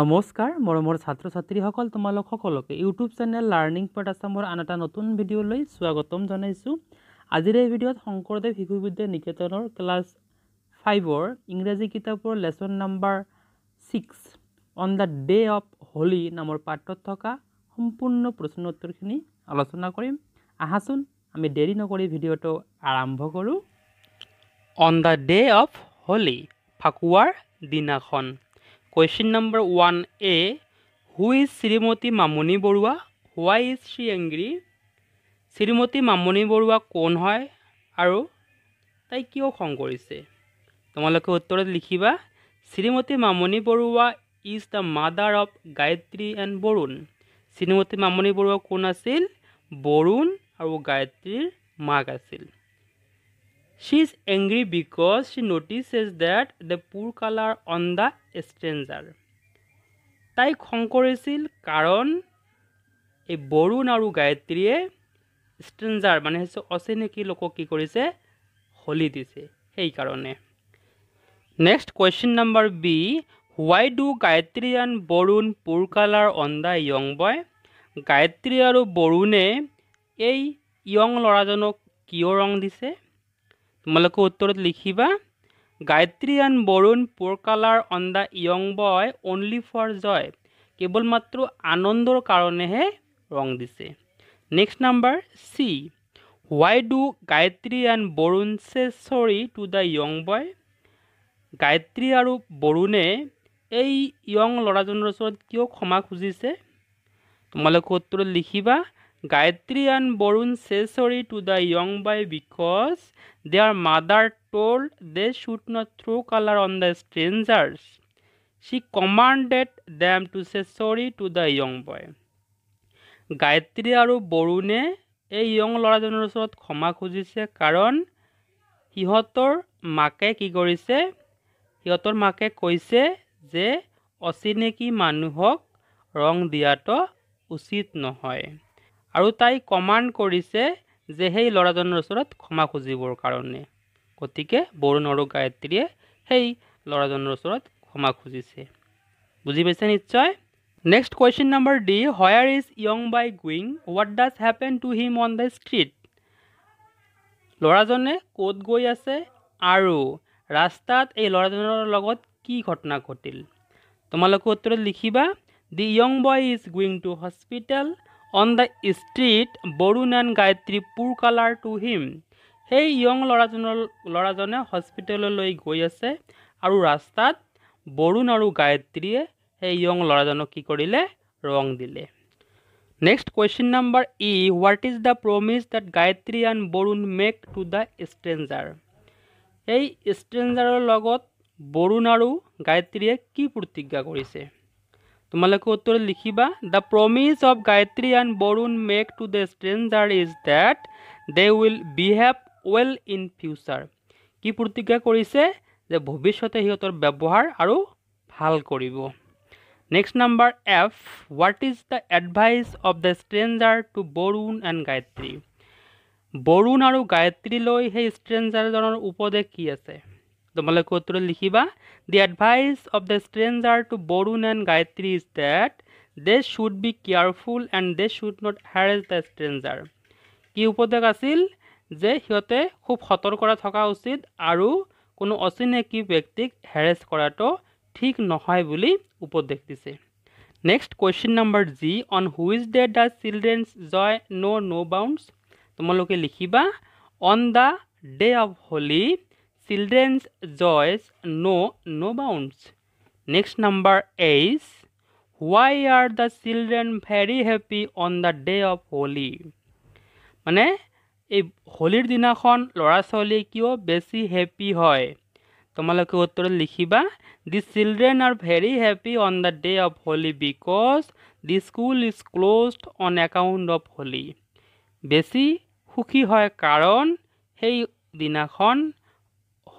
নমস্কার মরমর ছাত্র ছাত্রী সকল তোমালোক সকলকে ইউটিউব চ্যানেল লার্নিং পেটাসামর আন একটা নতুন ভিডিও লৈ স্বাগতম জানাইছো আজির এই ভিডিওত শঙ্করদেব শিশু বিদ্যা নিকেতনের ক্লাস ফাইভর ইংরেজি কিতাবর lesson number six on the day of Holi নামৰ পাত্ৰত থকা সম্পূৰ্ণ প্ৰশ্ন উত্তৰখিন আলোচনা কৰি আহাসুন আমি দেৰি নকৰি ভিডিওটো আৰম্ভ কৰো on the day of Holi ফাকুয়াৰ দিনাখন question number one A who is Shrimati Mamoni Baruah why is Shri angry Shrimati Mamoni Baruah কোন হয় আৰু তাই কিয় খং কৰিছে তোমালোকে উত্তৰত লিখিবা Shrimati Mamoni Baruah is the mother of Gayatri and Barun Shrimati Mamoni Baruah কোন আছিল বৰুণ আৰু গায়ত্ৰীৰ মাক আছিল She is angry because she notices that the poor color on the stranger. তাই খং কৰিছিল কাৰণ এই বৰুণ মানে আৰু গায়ত্ৰীয়ে ষ্ট্ৰেঞ্জাৰ মানে হৈছে অচিনাকি লোকক কি কৰিছে হোলি দিছে সেইকাৰণে next question number B why do Gayatri and Barun pour colour on the young boy Gayatri আৰু বৰুণে এই ইয়ং ল'ৰাজনক কিয় ৰং দিছে তোমালোকে উত্তৰত লিখিবা Gayatri and Barun pour colour on the young boy only for joy কেৱল মাত্ৰ আনন্দৰ কাৰণেহে ৰং দিছে next number C why do Gayatri and Barun say sorry to the young boy Gayatri আৰু বৰুণে এই ইয়ং ল'ৰাজনৰ ওচৰত কিয় ক্ষমা খুজিছে তোমালোকে উত্তৰত লিখিবা Gayatri and Barun say sorry to the young boy because their mother told they should not throw colour on the strangers she commanded them to say sorry to the young boy Gayatri আর বরুণে এই ইয়ং লড়াজনের ওর ক্ষমা খুঁজিছে কারণ সিহঁতর মাকে কি কৰিছে সিহঁতৰ মাকে কৈছে যে অচিনাকি মানুহক ৰং দিয়াটো উচিত নহয় আৰু তাই কমাণ্ড কৰিছে যে সেই ল'ৰাজনৰ ওচৰত ক্ষমা খুজিবৰ কাৰণে গতিকে বৰুণ আৰু গায়ত্ৰীয়ে সেই ল'ৰাজনৰ ওচৰত ক্ষমা খুজিছে বুজি পাইছে নিশ্চয় next question number D where is young boy going what does happen to him on the street ল'ৰাজনে ক'ত গৈ আছে আৰু ৰাস্তাত এই ল'ৰাজনৰ লগত কি ঘটনা ঘটিল তোমালোকৰ উত্তৰত লিখিবা the young boy is going to hospital on the street Barun and Gayatri pour colour to him সেই ইয়ং ল'ৰাজনৰ ল'ৰাজনে হস্পিটেললৈ গৈ আছে আৰু ৰাস্তাত বৰুণ আৰু গায়ত্ৰীয়ে সেই ইয়ং ল'ৰাজনক কি কৰিলে ৰং দিলে next question number E what is the promise that Gayatri and Barun make to the stranger সেই ষ্ট্ৰেঞ্জাৰৰ লগত বৰুণ আৰু গায়ত্ৰীয়ে কি প্ৰতিজ্ঞা কৰিছে তোমালোকে উত্তৰ লিখিবা the promise of Gayatri and Barun make to the stranger is that they will behave well in future কি প্ৰতিজ্ঞা কৰিছে যে ভৱিষ্যতে সিহঁতৰ ব্যৱহাৰ আৰু ভাল কৰিব next number F what is the advice of the stranger to Barun and Gayatri Barun আৰু গায়ত্ৰীলৈ সেই ষ্ট্ৰেঞ্জাৰজনৰ উপদেশ কি আছে তোমালোকে উত্তরে লিখিবা the advice of the stranger to Barun and Gayatri is that they should be careful and they should not harass the stranger কি উপদেশ আছিল যে সিহঁতে খুব সতৰ্ক থকা উচিত আৰু কোনো অচিনাকি ব্যক্তিক হেৰেজ কৰাটো ঠিক নহয় বুলি উপদেশ দিছে next question number G on which day the children's joy knew' no' bounds তোমালোকে লিখিবা on the day of Holi children's joys know no bounds. Next number is why are the children very happy on the day of Holi? মানে এই হোলিৰ দিনাখন ল'ৰা ছোৱালীয়ে কিয় বেছি happy হয় তোমালোকে উত্তৰত লিখিবা the children are very happy on the day of Holi because the school is closed on account of Holi বেছি সুখী হয় কাৰণ সেই দিনাখন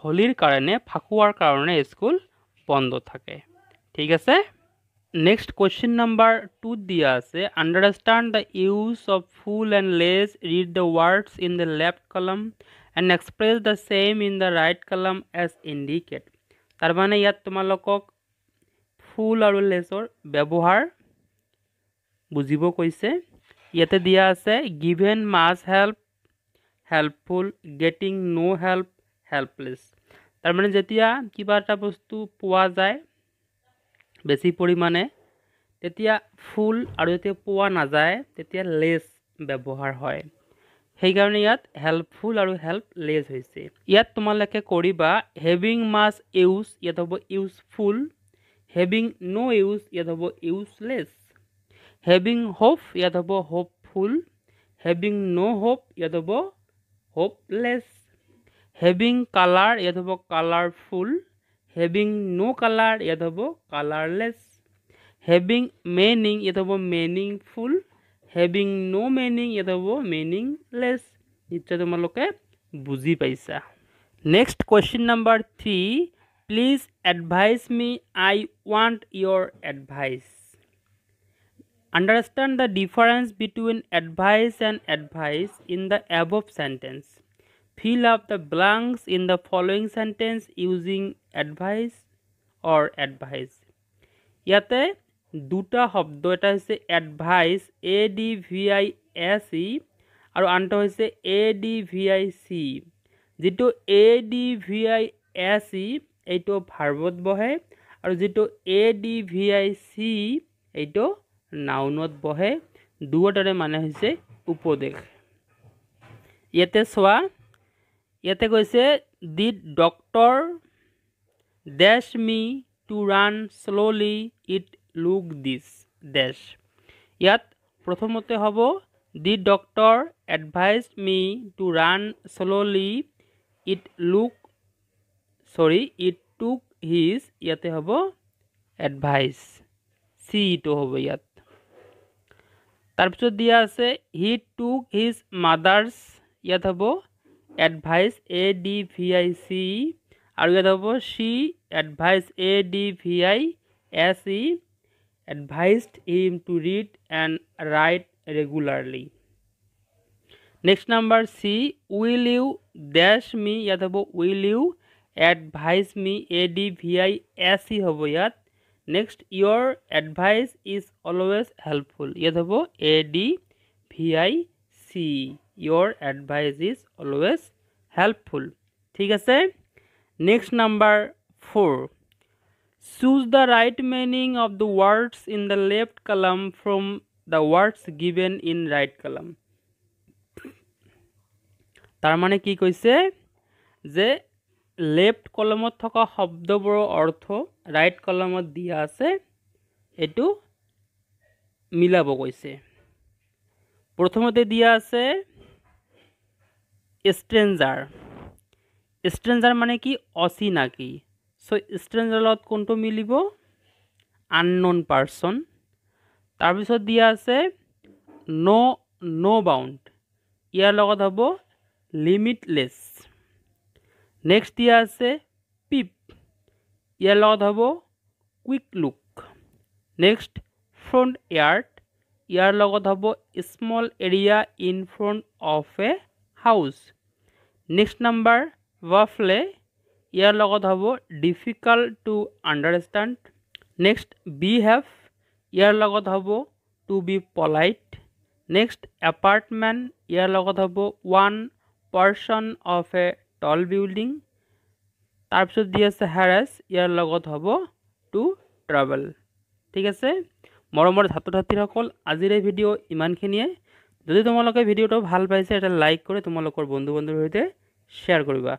হোলির কারণে ফাঁকুয়ার কারণে স্কুল বন্ধ থাকে ঠিক আছে নেক্সট কোশ্চিন নাম্বার টু দিয়া আছে understand the use of ful and less read the words in the left column and express the same in the right column as indicate তার মানে ইয়াত তোমালোকক ফুল আর লেসর ব্যবহার বুঝিব কৈছে ইয়াতে দিয়া আছে given much help helpful getting no help helpless তাৰমানে যেতিয়া কিবা এটা বস্তু পোৱা যায় বেছি পৰিমাণে তেতিয়া ফুল আৰু যেতিয়া পোৱা নাযায় তেতিয়া লেছ ব্যৱহাৰ হয় সেইকাৰণে ইয়াত হেল্পফুল আৰু হেল্পলেছ হৈছে ইয়াত তোমালোকে কৰিবা হেভিং মাছ ইউজ ইয়াত হ'ব ইউজফুল হেভিং ন' ইউজ ইয়াত হ'ব ইউজলেছ হেভিং হোপ ইয়াত হ'ব হোপফুল হেভিং ন' হোপ ইয়াত হ'ব হোপলেছ হ্যাভিং কালার ইয়াদ হব কালারফুল হ্যাভিং নো কালার ইয়াদ হব কালারলেস হ্যাভিং মেনিং ইয়াদ হব মেনিংফুল হ্যাভিং নো মেনিং ইয়াদ হব মেনিংলেস নিশ্চয় তোমালোকে বুজি পাইছা next question number three please advise me I want your advice Understand the difference between advice and advice in the above sentence. fill up the blanks in the following sentence using advice or advice yate duta hobdo eta hoise advice a d v i s e aru anta hoise a d v i c jitu a d v i s e eito verbot bohe aru jitu a d v i c eito nounot bohe duotare mane hoise upodek yate swa so ইয়াতে কইছে did doctor dash me to run slowly it look this dash ইয়াত প্ৰথমতে হব the doctor advise me to run slowly it look sorry it took his ইয়াতে হব advise C ইটো হব ইয়াত তাৰপিছত দিয়া আছে হি টুক হিজ মাদাৰ্ছ ইয়াত হ'ব advice A D V I C R ইয়াত হব C advice A D V I S E advised him to read and write regularly next number C will you dash me ইয়াত হব will you advise me A D V I S E হব ইয়াত next your advice is always helpful ইয়াত হ'ব A D V I C your advice is always helpful ঠিক আছে next number four choose the right meaning of the words in the left column from the words given in right column তাৰ মানে কি কৈছে যে left কলমত থকা শব্দবোৰৰ অৰ্থ ৰাইট কলমত দিয়া আছে সেইটো মিলাব কৈছে প্ৰথমতে দিয়া আছে ষ্ট্ৰেঞ্জাৰ ষ্ট্ৰেঞ্জাৰ মানে কি অচিনাকি চ' ষ্ট্ৰেঞ্জাৰ লগত কোনটো মিলিব আননন পাৰ্চন তাৰপিছত দিয়া আছে নো নো বাউণ্ড ইয়াৰ লগত হ'ব লিমিটলেছ নেক্সট দিয়া আছে পিপ ইয়াৰ লগত হ'ব quick look next front yard ইয়াৰ লগত হ'ব small area in front of a house next number waffle ইয়াৰ লগত হ'ব difficult to understand next behave ইয়াৰ লগত হ'ব to be polite next apartment ইয়াৰ লগত হ'ব one portion of a tall building তাৰপিছত দি আছে হেৰেজ ইয়াৰ লগত হ'ব টু ট্ৰেভেল ঠিক আছে মৰমৰ ছাত্ৰ ছাত্ৰীসকল আজিৰ এই ভিডিঅ' ইমানখিনিয়ে যদি তোমালোকে ভিডিঅ'টো ভাল পাইছে এটা লাইক কৰি তোমালোকৰ বন্ধু বান্ধৱীৰ সৈতে শ্বেয়াৰ কৰিবা